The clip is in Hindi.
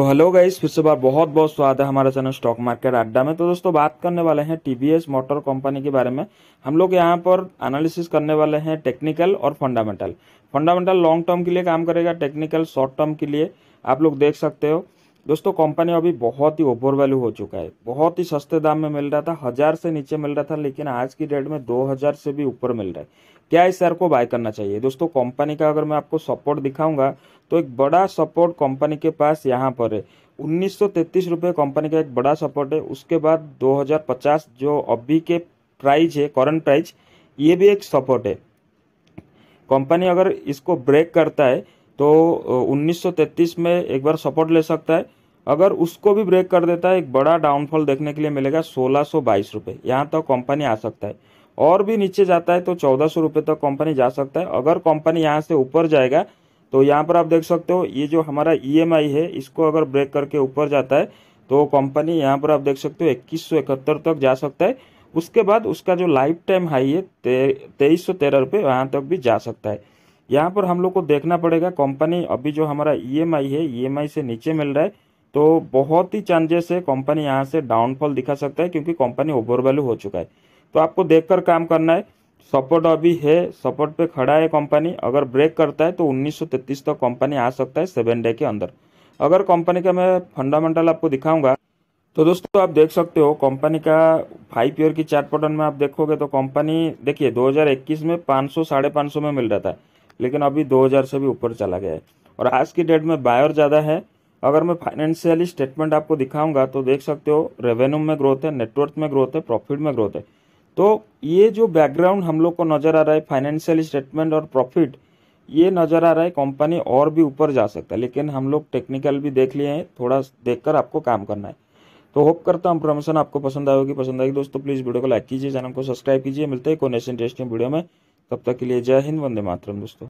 तो हेलो गाइस फिर से बार बहुत बहुत स्वागत है हमारे चैनल स्टॉक मार्केट अड्डा में तो दोस्तों बात करने वाले हैं टीवीएस मोटर कंपनी के बारे में हम लोग यहाँ पर एनालिसिस करने वाले हैं टेक्निकल और फंडामेंटल फंडामेंटल लॉन्ग टर्म के लिए काम करेगा टेक्निकल शॉर्ट टर्म के लिए आप लोग देख सकते हो दोस्तों कंपनी अभी बहुत ही ओवर वैल्यू हो चुका है बहुत ही सस्ते दाम में मिल रहा था हज़ार से नीचे मिल रहा था लेकिन आज की डेट में दो हजार से भी ऊपर मिल रहा है क्या इस शेयर को बाय करना चाहिए दोस्तों कंपनी का अगर मैं आपको सपोर्ट दिखाऊंगा तो एक बड़ा सपोर्ट कंपनी के पास यहाँ पर है उन्नीस सौ कंपनी का एक बड़ा सपोर्ट है उसके बाद 2050 जो अभी के प्राइस है करंट प्राइस ये भी एक सपोर्ट है कंपनी अगर इसको ब्रेक करता है तो 1933 में एक बार सपोर्ट ले सकता है अगर उसको भी ब्रेक कर देता है एक बड़ा डाउनफॉल देखने के लिए मिलेगा सोलह सौ बाईस रुपये यहाँ तक तो कंपनी आ सकता है और भी नीचे जाता है तो चौदह सौ रुपये तक कंपनी जा सकता है अगर कंपनी यहाँ से ऊपर जाएगा तो यहाँ पर आप देख सकते हो ये जो हमारा ई e है इसको अगर ब्रेक करके ऊपर जाता है तो कंपनी यहाँ पर आप देख सकते हो इक्कीस तक जा सकता है उसके बाद उसका जो लाइफ टाइम हाई है तेईस सौ तेरह रुपये वहाँ तक भी जा सकता है यहाँ पर हम लोग को देखना पड़ेगा कंपनी अभी जो हमारा ईएमआई e है ईएमआई e से नीचे मिल रहा है तो बहुत ही चांसेस है कंपनी यहाँ से डाउनफॉल दिखा सकता है क्योंकि कंपनी ओवर वैल्यू हो चुका है तो आपको देखकर काम करना है सपोर्ट अभी है सपोर्ट पे खड़ा है कंपनी अगर ब्रेक करता है तो 1933 तक कंपनी आ सकता है सेवन डे के अंदर अगर कंपनी का मैं फंडामेंटल आपको दिखाऊंगा तो दोस्तों आप देख सकते हो कंपनी का फाइव ईयर की चार्ट पैटर्न में आप देखोगे तो कंपनी देखिए 2021 में 500 साढ़े पाँच में मिल रहा था लेकिन अभी 2000 से भी ऊपर चला गया है और आज की डेट में बायर ज़्यादा है अगर मैं फाइनेंशियली स्टेटमेंट आपको दिखाऊंगा तो देख सकते हो रेवेन्यू में ग्रोथ है नेटवर्थ में ग्रोथ है प्रॉफिट में ग्रोथ है तो ये जो बैकग्राउंड हम लोग को नज़र आ रहा है फाइनेंशियल स्टेटमेंट और प्रॉफिट ये नज़र आ रहा है कंपनी और भी ऊपर जा सकता है लेकिन हम लोग टेक्निकल भी देख लिए हैं थोड़ा देखकर आपको काम करना है तो होप करता हूँ प्रमोशन आपको पसंद आएगी पसंद आएगी दोस्तों प्लीज़ वीडियो को लाइक कीजिए चैनल को सब्सक्राइब कीजिए मिलते हैं कोई नेशन इंटरेस्टिंग वीडियो में तब तक के लिए जय हिंद वंदे मातरम दोस्तों